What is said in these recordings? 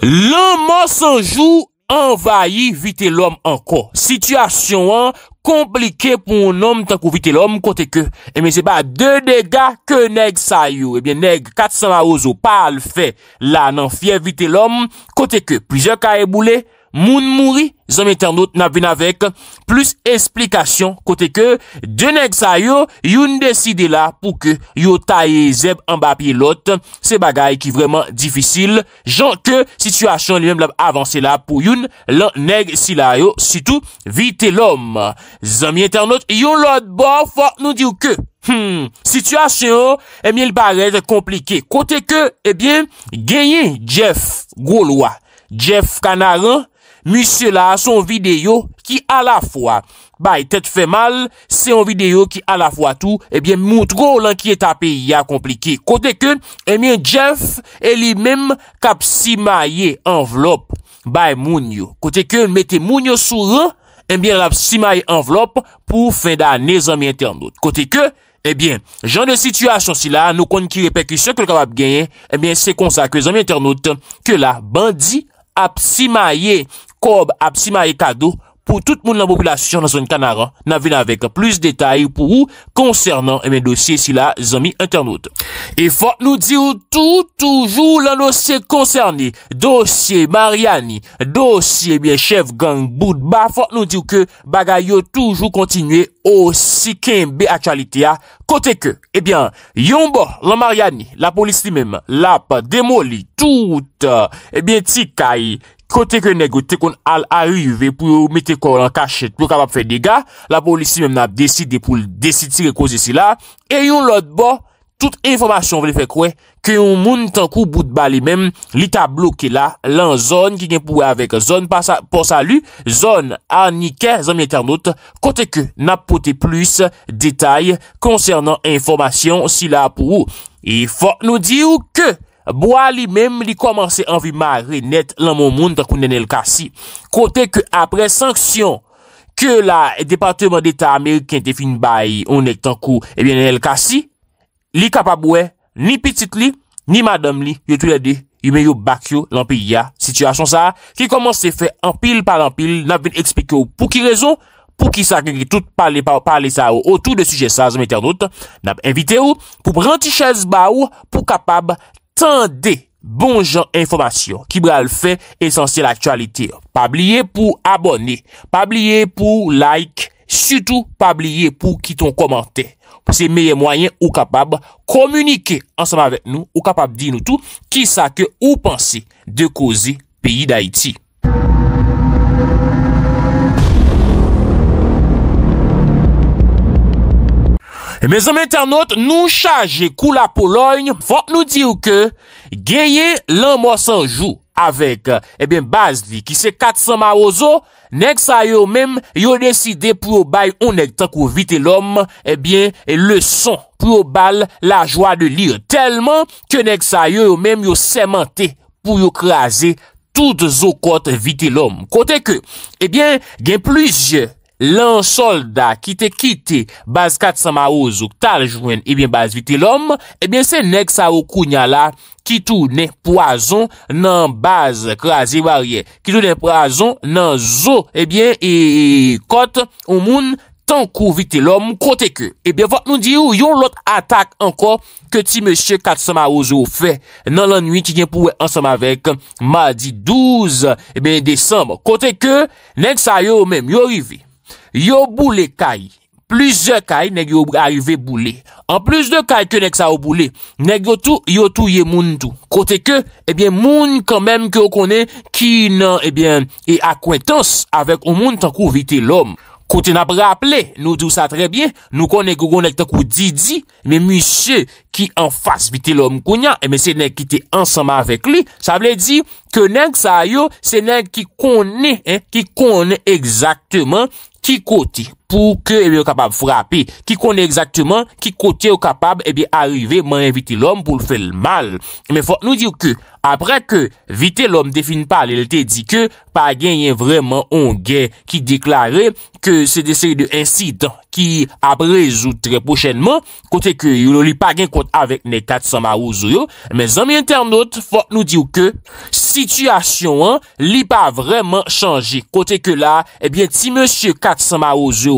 L'anman sanjou envayi vite l'anm anko. Sityasyon an komplike pou an anm tan kou vite l'anm kote ke. Eme eh se ba de dega ke neg sa yo. Ebyen eh neg kat san a ozo pal fe la nan fye vite l'anm kote ke. Pize kare boule. Moun mouri, zanmye ternot, nab vina vek plus esplikasyon. Kote ke, de neg sa yo, yon deside la pou ke yo ta ye zeb an bapye lot. Se bagay ki vreman difisil. Jan ke, sitwasyon li men blab avanse la pou yon, lan neg si la yo. Sitou, vite lom. Zanmye ternot, yon lot bo, fok nou diw ke. Hmm, sitwasyon, emil eh barez, komplike. Kote ke, ebyen, eh genye jef golwa, jef kanaran. Musye la, son videyo ki a la fwa. Bay, tete fe mal, se yon videyo ki a la fwa tou, ebyen eh moutro lan ki e tape, ya komplike. Kote ke, ebyen eh jenf, e li menm kapsi maye envelop, bay moun yo. Kote ke, mette moun yo sou rin, ebyen eh kapsi maye envelop pou fin da ne zami internet. Kote ke, ebyen, jan de situasyon si la, nou kon ki reperkusyon ke lakabab genye, ebyen se konsa ke zami internet, ke la bandi kapsi maye envelop. Kob apsima e kado pou tout moun nan popilasyon nan son kanara nan vina vek plus detay pou ou konsernan eme eh dosye sila zomi internet. E fok nou di ou tou toujou lan dosye konserni, dosye Mariani, dosye eh chef gang Boudba, fok nou di ou ke bagay yo toujou kontinuye o siken be akalite a kote ke. Ebyen eh yon bo lan Mariani, la polis li mem, la pa demoli tout ebyen tika e. Kote ke negre te kon al arive pou mette kon an kachet pou kapap fe dega, la polisi men ap deside pou desiti rekozi si la. E yon lot bo, tout informasyon veli fe kwe, ke yon moun tankou bout bali men, li ta bloke la, lan zon ki gen pou we avek zon pa sa lu, zon anike zon mi eternote, kote ke napote plus detay konsernan informasyon si la pou ou. E fok nou di ou ke? Boa li menm li komanse anvi ma re net lan moun moun tan kou nenel kasi. Kote ke apre sanksyon ke la Departement d'Etat Ameriken te fin bayi ou netan kou, ebyen eh nenel kasi, li kapab wè ni pitit li, ni madam li, yo toulè di, yo mè yo bak yo lan pi ya. Sityasyon sa, ki komanse fe anpil pal anpil, nan vin ekspekyo pou ki rezon, pou ki sakengi tout pale sa ou, ou tout de suje sa, zanmè ternout, nanp evite ou, pou pranti chèz ba ou, pou kapab lansman. Tande bon jan informasyon ki bral fe esansye l'aktualite yo. Pa bliye pou abone, pa bliye pou like, sutou pa bliye pou kiton komante. Se meye mwayen ou kapab komunike ansanm avet nou ou kapab di nou tou ki sa ke ou panse de koze peyi d'Haïti. E, Mèzèm internot nou chaje kou la Pologne, fòk nou dir ke geye lan mòs anjou avèk e bèm bazvi ki se katsan ma ozo, nèk sa yo mèm yo reside pou yo bay ou nèk tan kou vite lòm, e bèm e le son pou yo bal la jwa de lir, telman ke nèk sa yo mèm yo semente pou yo krasi tout zo kote vite lòm. Kote ke, e bèm gen plujye. lan solda ki te kite baz katsama ouzou taljwen ebyen baz vite lom, ebyen se neg sa ou kounya la, ki tou ne poazon nan baz krasi barye, ki tou ne poazon nan zo, ebyen e, e, e kote ou moun tankou vite lom kote ke ebyen vat nou di ou yon lot atak anko ke ti monshe katsama ouzou fe nan lan nwi ki gen pouwe ansam avek madi 12 ebyen desam, kote ke neg sa yo men myo rive Yo boule kay, plize kay neg yo ayve boule. An plize de kay ke nek sa ou boule, neg yo tou, yo tou ye moun tou. Kote ke, ebyen eh moun kanmem ke ou konen ki eh nan ebyen e akwetans avek ou moun tankou vite lom. Kote na praple, nou tou sa trebyen, nou konen ke ou konen tankou didi, men musye ki anfas vite lom konya, men se nek kite ansama avek li. Sa vle di, ke nek sa yo, se nek ki konen, ki konen ekzakteman, Тикоти. pou ke ebe eh yo kapab frapi. Ki kone exaktman, ki kote yo kapab ebe eh arive man evite l'om pou l'fe l'mal. Men fok nou diyo ke, apre ke vite l'om define pal, el te di ke, pa gen yon vreman on gen ki deklare ke se de seri de insid ki apre zoutre pochenman, kote ke yon li pa gen kont avèk ne 400 ma ouzo yo, men zan mi internet, fok nou diyo ke, sityasyon an li pa vreman chanji. Kote ke la, ebyen eh ti monsye 400 ma ouzo yo,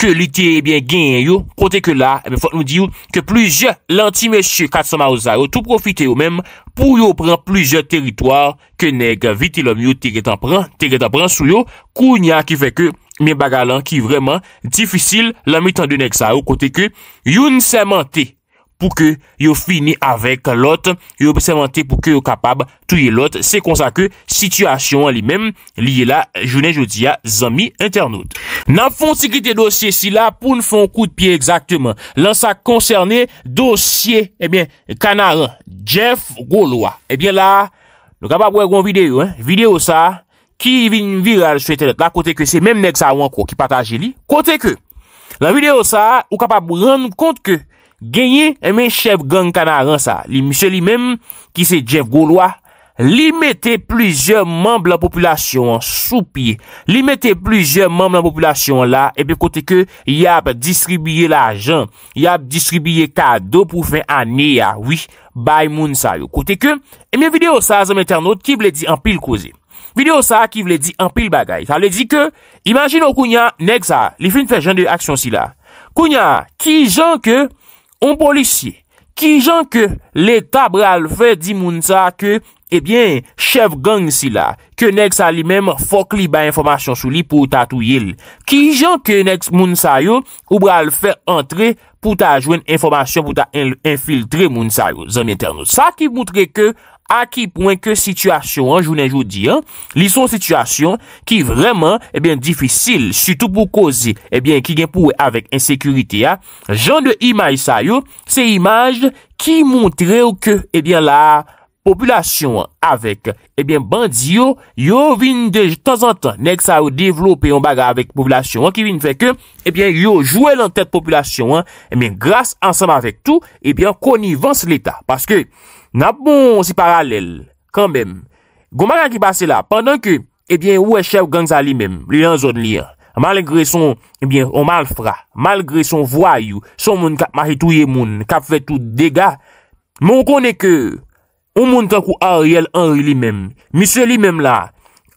ke li te ebyen eh gen yo, eh kote ke la ebe fok nou di yo, ke pluj lantimeche katsama ou zaro, tou profite yo menm, pou yo pran plujer teritwar ke neg vitilom yo tegetan pran, tegetan pran sou yo kounya ki feke, men bagalan ki vreman, difisil, la mi tan de neg zaro, kote ke, yon semente pou ke yo fini avek lot, yon semente pou ke yo kapab touye lot, se konsa ke, sityasyon li menm liye la, jounen jodi ya, zami internaut Nan fon sikri te dosye si la pou nou fon kou de piye ekzaktemen. Lan sa konserne dosye, ebyen, eh kanaran, Jeff Goloa. Ebyen eh la, nou kapap wè gwen videyo, videyo sa, ki vin viral sou internet. La kote ke se menm neg sa wanko ki pataje li. Kote ke, la videyo sa, ou kapap wè ren kont ke genye men eh chef gang kanaran sa. Li misye li menm ki se Jeff Goloa. Li mette plizye mamb la popilasyon sou pi. Li mette plizye mamb la popilasyon la. Ebe kote ke, yab distribye la jan. Yab distribye kado pou fin ane ya. Ah, oui, bay moun sa yo. Kote ke, eme eh videyo sa zem internaut ki vle di an pil kouze. Videyo sa ki vle di an pil bagay. Sa vle di ke, imagino kounya nek sa. Li fin fe jan de aksyon si la. Kounya, ki jan ke, on polisye. Ki jan ke, le tabral fe di moun sa ke... Ebyen, chev gang si la. Kenex a li menm fok li ba informasyon sou li pou ta tou yil. Ki jan kenex moun sayo ou bra l fè entre pou ta ajwen informasyon pou ta infiltre moun sayo zan interno. Sa ki moutre ke a ki pwen ke situasyon an jounen joudi an. Li son situasyon ki vremen ebyen difisil. Sütou pou kozi ebyen ki gen pou e avek ensekurite ya. Jan de imaj sayo, se imaj ki moutre ou ke ebyen la... Populasyon avèk, ebyen eh bandi yo, yo vin de tan zan tan, nek sa yo devlopè yon baga avèk populasyon, an ki vin fèk eh yo, ebyen yo jwè lantèt populasyon, ebyen eh gras ansam avèk tou, ebyen konivans l'Etat. Paske, nap moun si paralèl, kambèm. Gouman a ki basè la, pandan ke, ebyen ou echev gangzali mèm, li lan zon li an, malèk gre son, ebyen ou mal fwa, malèk gre son vwa yu, son moun kap majitou ye moun, kap fè tout dega, moun kon Ou moun tan kou Ariel Henry li mèm. Mise li mèm la,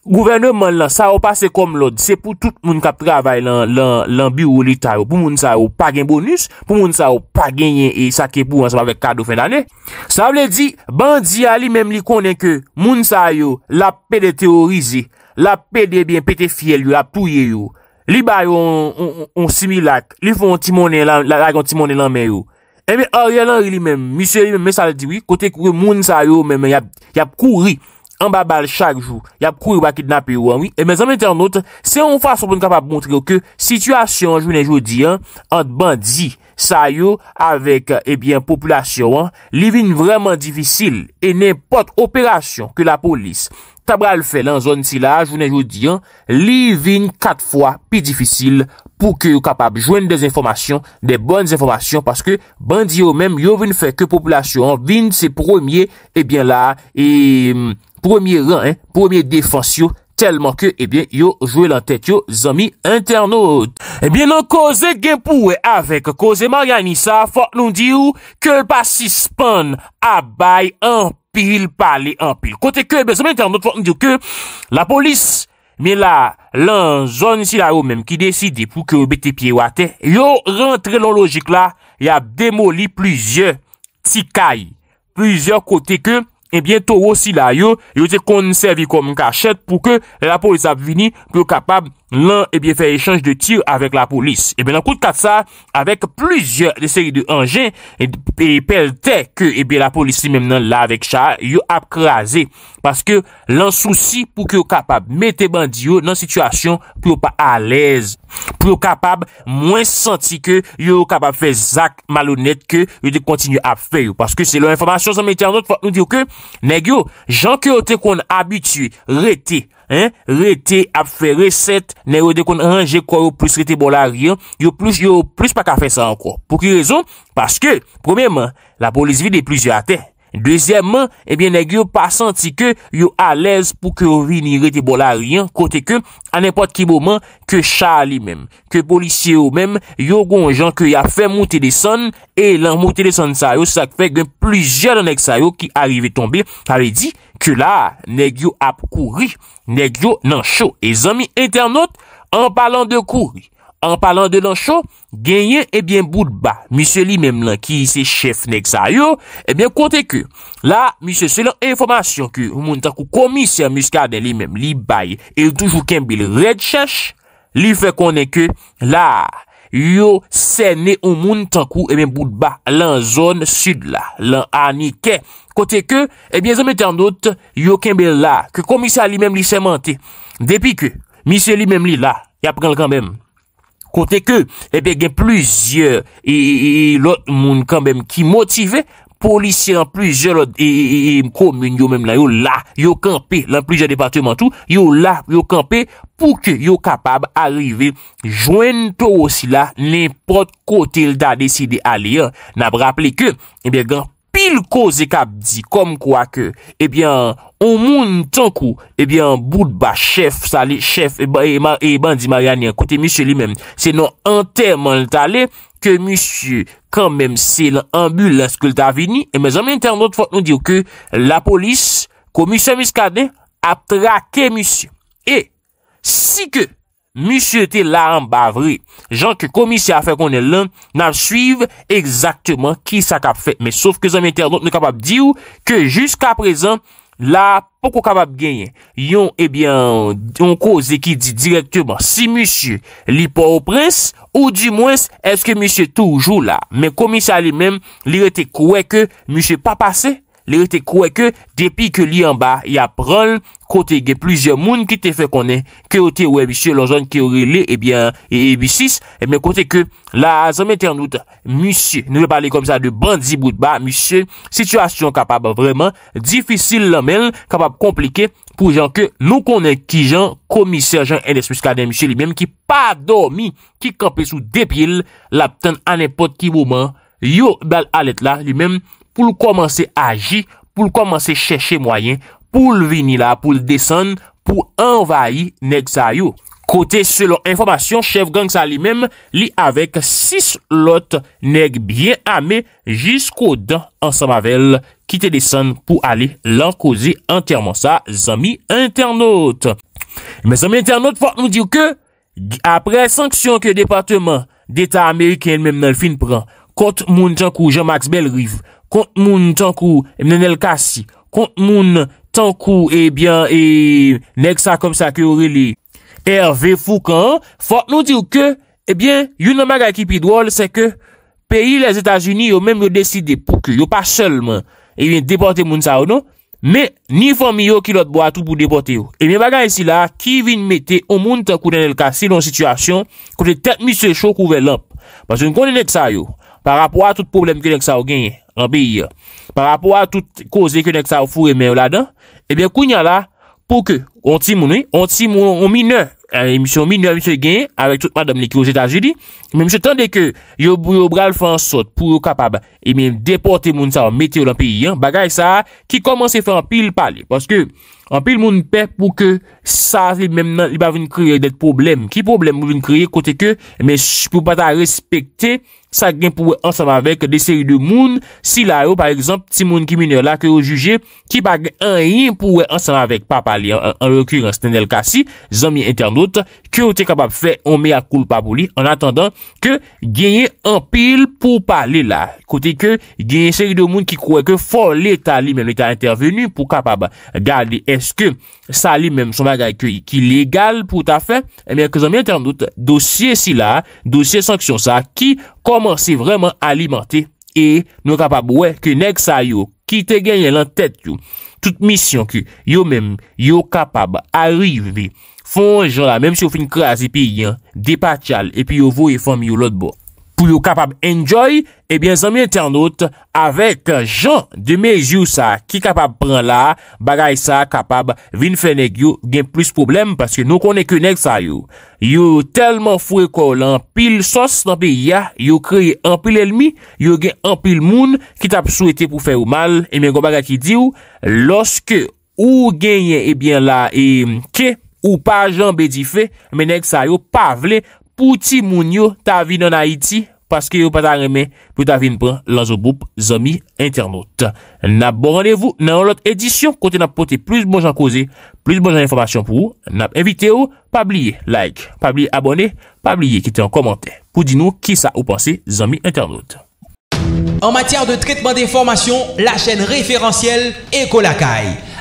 gouverneurman lan, sa ou pase kom lòd, se pou tout moun ka travay lan biro li taro. Pou moun sa ou pagen bonus, pou moun sa ou pagen yen e sa ke pou an se pa vek kado fen danè. Sa ou le di, bandiya li mèm li konen ke moun sa yo la pe de teorize, la pe de bien pete fiel yo ap touye yo. Li bayon on similak, li fon ti mounen lan men yo. E mi a ryanan li menm, misyo li menm men saladiwi, kote koure moun sa yo menm, yap kouri, an babal chak jou, yap kouri wakidnapi yo anwi, e men zanmen ten anote, se an fwa sou bon kap ap montri yo ke, situasyon jou nen jou di an, an bandi, Sa yo avèk, ebyen, eh populasyon, li vin vreman difisil, e nè pot operasyon ke la polis. Tabral fè lan zon si la, jounen jou diyan, li vin kat fwa pi difisil pou ke yo kapab jwen de zinformasyon, de bon zinformasyon, paske bandi yo mèm yo vin fè ke populasyon, vin se promye, ebyen eh la, e eh, promye ran, promye defansyon, telman ke ebyen eh yo jwe lan tèt yo zami internaut. Ebyen eh nan koze genpouwe avek koze Marianisa, fòk nou di ou ke l pa si span abay anpil pale anpil. Kote ke ebyen eh zami internaut fòk nou di ou ke la polis, me la lan zon si la ou menm ki deside pou ke ou bete piye wate, yo rentre lon logik la, ya demoli plizye tikaï, plizye kote ke, E eh bientou osi la yo, yo te konservi kom kachet pou ke rapor is ap vini pou kapab lan ebyen eh fèye chanj de tir avèk la polis. Ebyen eh an kout katsa, avèk plüzyon de seri de anjen, e pelte ke ebyen eh la polis li mèm nan la avèk char, yo ap krasè. Paske lan souci pou ki yo kapab mète bandyo nan situasyon pou yo pa alèz. Pou yo kapab mwen santi ke yo kapab fè Zak malounet ke yo de kontinyo ap fè yo. Paske se lò informasyon zan mète anot, fòk nou diyo ke, negyo, jan ki yo te kon abitü, rete, Re te ap fe, re set, ne re de kon anje kwa yo plus re te bola riyan Yo plus pa ka fe sa anko Pou ki rezon? Paske, pwememan, la bolisvi de plizio ate Dezyèmman, ebyen eh negyo pa santi ke yo alez pou ke ou vinire te bolaryen kote ke an epot ki mouman ke charli men, ke policye ou men, yo gonjan ke ya fe mouti de son e lan mouti de son sa yo sak fe gen plizye dan ek sa yo ki arive tombe. Kare di ke la negyo ap kouri, negyo nan chou e zami internet an palan de kouri. An palan de lan chou, genyen ebyen bout ba. Mise li menm lan ki se chef nek sa yo. Ebyen kote ke, la mise se lan informasyon ki ou moun tankou komise an muskade li menm li baye. E toujou kembe le red chache, li fe konen ke la yo sene ou moun tankou e menm bout ba lan zon sud la. Lan anike. Kote ke, ebyen zan mette an not yo kembe la ke komise an li menm li semente. Depi ke, mise li menm li la, ya prel kan menm. Pote ke, ebe gen plizye, e lot moun kambem ki motive, polisye an plizye lot, e mkomin yo menm la, yo la, yo kampe, lan plizye departementou, yo la, yo kampe, pou ke yo kapab arive, jwen to osi la, nenpot kote l da deside ale, na braple ke, ebe gen polisye. pil ko zek ap di, kom kwa ke, ebyan, o moun tankou, ebyan, bout ba, chef, sali, chef, e, e, e ban di mariani, akote, misyo li men, se non anter man l talen, ke misyo, kan menm se lan ambil, laske l ta vini, e me zanmen ten anot fote nou diyo ke, la polis, ko misyo miskade, ap trake misyo, e, si ke, Monsye te la an ba vre, jan ke komisye a fe konen lan nan suive ekzakteman ki sa kap fe. Me souf ke zanm internot ne kapab di eh ou ke jiska prezan la poko kapab genyen. Yon ebyen yon koze ki di direkteman si monsye li pa ou prens ou di mwens eske monsye toujou la. Me komisye a li menm li rete kwe ke monsye pa pase, li rete kwe ke depi ke li an ba ya pranl, kote gen plizye moun ki te fe konen, ki ote ou e bisye, lon zon ki ou re le, ebyen, eh ebi e, 6, ebyen eh kote ke, la zanmete anout, misye, nou le pale komisa de bandi bout ba, misye, situasyon kapab vreman, difisil lamen, kapab komplike, pou jan ke, nou konen ki jan, komise jan en espis kade, misye li men, ki pa do mi, ki kapes ou depil, la pten anepot ki mouman, yo bel alet la, li men, pou lou komanse aji, pou lou komanse cheshe mwayen, konen, pou l'vini la, pou l'desan, pou envayi neg sa yo. Kote selon informasyon, chev gang sa li mem, li avek 6 lot neg bien ame, jiskou dan ansamavel, kite desan pou ale lankozi anterman sa zami internaut. Me zami internaut, fok nou dir ke, apre sanksyon ke departement deta Ameriken men men el fin pran, kont moun tankou Jean-Max Belrive, kont moun tankou Mnenel Kassi, kont moun... Tankou, ebyen, eh e eh, nek sa kom sa ki ou re li er ve fou ka an, fok nou ti ou ke, ebyen, eh yon nan maga ekipi dwo lese ke, peyi les Etats-Unis yo menm yo deside pou ki, yo pa chelman, ebyen, depote moun sa ou non, me ni fomi yo ki lot bo atou pou depote yo. Ebyen, maga esi la, ki vin mette o moun tankou den el kasi lon situasyon, kote tet mi se chok ouve lamp. Mas yon konen nek sa yo, par apwa tout problem ki nek sa ou genye. an peyi an, par rapport a tout koze ke nek sa ou fure men ou la dan, ebyen eh kounyan la pou ke on ti mounen, on ti mounen, on mine emisyon mine, on mine se gen, avek tout madame nek yo jeta jedi, men mse tende ke yo bouyo bral fansot pou yo kapab ebyen eh depote moun sa ou meti ou la peyi an, bagay sa, ki koman se fè an pil pali, paske an pil moun pe pou ke sa li ba voun kreye det problem, ki problem moun voun kreye kote ke, men pou pata respekte sa gen pouwe ansama vek de seri de moun si la yo par exemple ti moun ki mine la ki yo juje ki pa gen an yin pouwe ansama vek pa pali an rekurans tenel kasi zanmye internote ki yo te kapab fe on me akoul pa pouli an attendant ke genye an pil pou pali la kote ke genye seri de moun ki kouwe ke for l'eta li men l'eta interveni pou kapab gade eske sa li menm son magay ki legal pou ta fe, ke zan mwen ten an dout dosye si la, dosye sanksyon sa, ki koman se vreman alimante, e nou kapab we, ke nek sa yo, ki te genyen lan tet yo, tout misyon ki yo menm, yo kapab arive, fon jan la, menm se yo fin krasi, pe yon, depa tchal, e pi yo vo e fon mi yo lot bo. pou yo kapab enjoy, ebyen zami internet, avek jan de mezi ou sa, ki kapab pran la, bagay sa, kapab vin fene gyo, gen plus problem, paske nou konen ke nek sa yo. Yo telman fwe kolan, pil sos nan pi ya, yo kreye an pil elmi, yo gen an pil moun, ki tap sou ete pou fe ou mal, emen kon bagay ki di ou, loske ou genye ebyen la, e ke ou pa jan bedi fe, menek sa yo pavle, Pouti moun yo ta vin nan Haiti, paske yo pata reme, pou ta vin pran lan zo boup ZOMI INTERNOTE. Nap bon ranevou nan lot edisyon, kote nap pote plus bonjan kouze, plus bonjan informasyon pou, nap evite ou, pa bliye like, pa bliye abone, pa bliye kite yon komante. Pou di nou ki sa ou panse ZOMI INTERNOTE. En matyar de tretman de informasyon, la chen referansyel Eko lakay.